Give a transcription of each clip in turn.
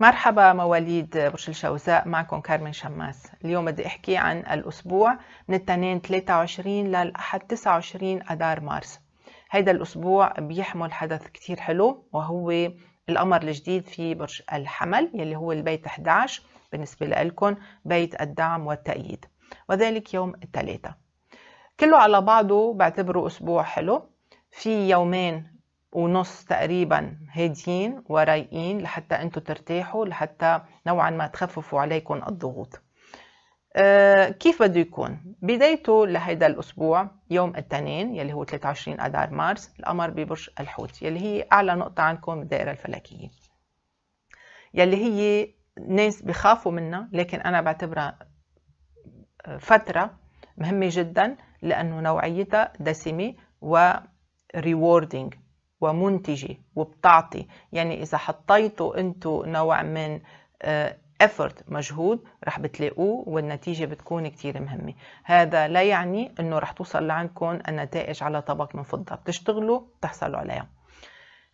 مرحبا مواليد برج الجوزاء معكم كارمن شماس اليوم بدي احكي عن الاسبوع من الاثنين 23 للاحد 29 اذار مارس هيدا الاسبوع بيحمل حدث كتير حلو وهو القمر الجديد في برج الحمل يلي هو البيت 11 بالنسبة لكم بيت الدعم والتأييد وذلك يوم الثلاثاء كله على بعضه بعتبره أسبوع حلو في يومين ونص تقريبا هاديين ورايقين لحتى انتوا ترتاحوا لحتى نوعا ما تخففوا عليكم الضغوط أه كيف بده يكون بدايته لهيدا الاسبوع يوم الاثنين يلي هو 23 اذار مارس القمر ببرج الحوت يلي هي اعلى نقطه عندكم بالدائره الفلكيه يلي هي ناس بخافوا منها لكن انا بعتبرها فتره مهمه جدا لانه نوعيتها دسمه و rewarding ومنتجة وبتعطي يعني إذا حطيتوا أنتوا نوع من آه، effort مجهود رح بتلاقوه والنتيجة بتكون كتير مهمة هذا لا يعني أنه رح توصل لعندكم النتائج على طبق من فضة بتشتغلوا بتحصلوا عليها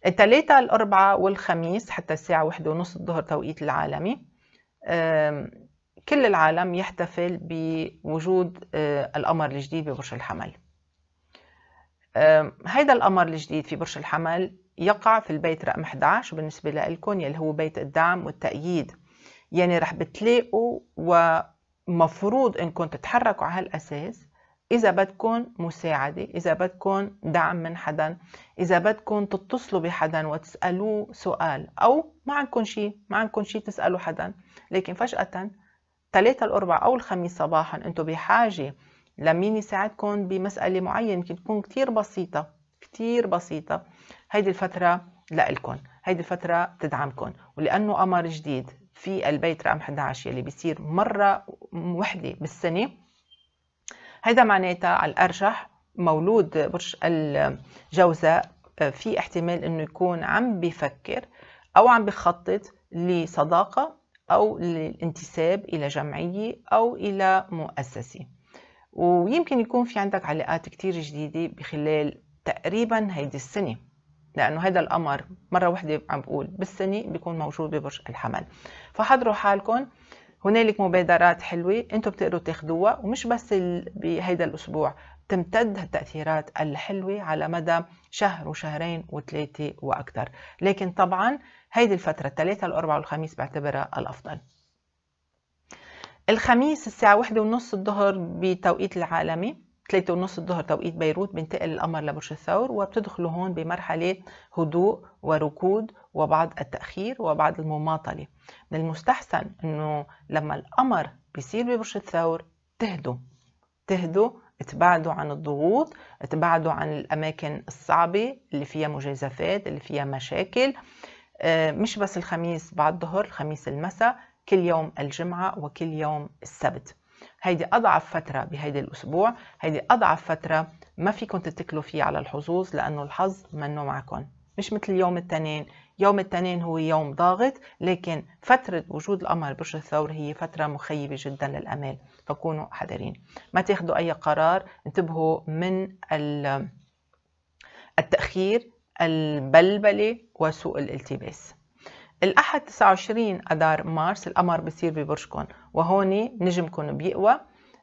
التلاتة الأربعة والخميس حتى الساعة واحدة ونص الظهر توقيت العالمي كل العالم يحتفل بوجود آه، القمر الجديد ببرج الحمل هيدا القمر الجديد في برج الحمل يقع في البيت رقم 11 بالنسبة لكم يلي هو بيت الدعم والتأييد يعني رح بتلاقوا ومفروض انكم تتحركوا على هالأساس إذا بدكم مساعدة إذا بدكم دعم من حدا إذا بدكم تتصلوا بحدا وتسألوه سؤال أو ما عندكم شيء ما عندكم شيء تسألوا حدا لكن فجأة ثلاثة الأربع أو الخميس صباحا أنتم بحاجة لمين يساعدكم بمسألة معينة يمكن تكون كتير بسيطة كتير بسيطة هيدي الفترة لإلكم هيدي الفترة بتدعمكم ولأنه قمر جديد في البيت رقم 11 يلي بيصير مرة وحدة بالسنة هيدا معناتها على الأرجح مولود برج الجوزاء آه، في احتمال انه يكون عم بفكر او عم بخطط لصداقه او للانتساب الى جمعيه او الى مؤسسه ويمكن يكون في عندك علاقات كتير جديدة بخلال تقريبا هيدي السنة لأنه هذا الأمر مرة واحدة عم بقول بالسنة بيكون موجود ببرج الحمل فحضروا حالكم هنالك مبادرات حلوة أنتم بتقدروا تاخدوها ومش بس بهيدا الأسبوع تمتد التأثيرات الحلوة على مدى شهر وشهرين وثلاثة وأكثر لكن طبعا هيدي الفترة الثلاثة الأربعة والخميس بعتبرها الأفضل الخميس الساعة واحدة ونص الظهر بتوقيت العالمي ثلاثة ونص الظهر توقيت بيروت بنتقل القمر لبرج الثور وبتدخلوا هون بمرحلة هدوء وركود وبعض التأخير وبعض المماطلة من المستحسن أنه لما القمر بيصير ببرج الثور تهدوا تهدوا تبعدوا عن الضغوط تبعدوا عن الأماكن الصعبة اللي فيها مجازفات اللي فيها مشاكل آه، مش بس الخميس بعد الظهر الخميس المساء كل يوم الجمعة وكل يوم السبت هيدي أضعف فترة بهيدي الأسبوع هيدي أضعف فترة ما فيكم تتكلوا فيها على الحظوظ لأنه الحظ منه معكم مش مثل يوم التنين يوم التنين هو يوم ضاغط لكن فترة وجود القمر برج الثور هي فترة مخيبة جدا للأمال فكونوا حذرين ما تاخدوا أي قرار انتبهوا من التأخير البلبلة وسوء الالتباس الأحد 29 أدار مارس القمر بصير ببرجكم وهون نجمكم بيقوى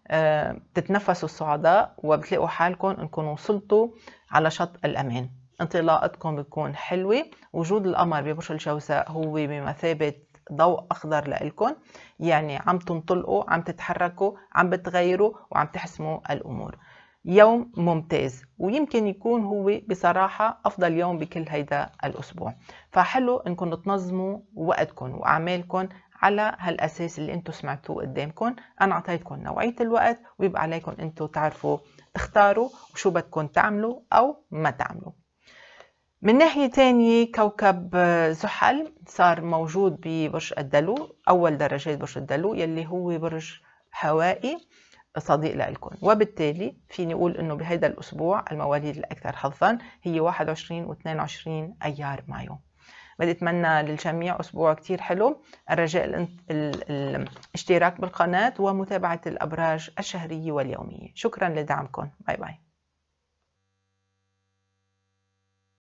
آه، بتتنفسوا الصعداء وبتلاقوا حالكم انكم وصلتوا على شط الأمان انطلاقتكم بتكون حلوة وجود القمر ببرج الجوزاء هو بمثابة ضوء أخضر لإلكم يعني عم تنطلقوا عم تتحركوا عم بتغيروا وعم تحسموا الأمور يوم ممتاز ويمكن يكون هو بصراحة أفضل يوم بكل هيدا الأسبوع فحلو أنكم تنظموا وقتكم وأعمالكم على هالأساس اللي أنتم سمعتوه قدامكم أنا أعطيتكم نوعية الوقت ويبقى عليكم أنتم تعرفوا تختاروا وشو بدكم تعملوا أو ما تعملوا من ناحية تانية كوكب زحل صار موجود ببرج الدلو أول درجات برج الدلو يلي هو برج هوائي صديق لإلكم وبالتالي فيني أقول إنه بهيدا الأسبوع المواليد الأكثر حظا هي 21 و 22 أيار مايو بدي أتمنى للجميع أسبوع كتير حلو الرجاء الاشتراك بالقناة ومتابعة الأبراج الشهرية واليومية شكرا لدعمكم باي باي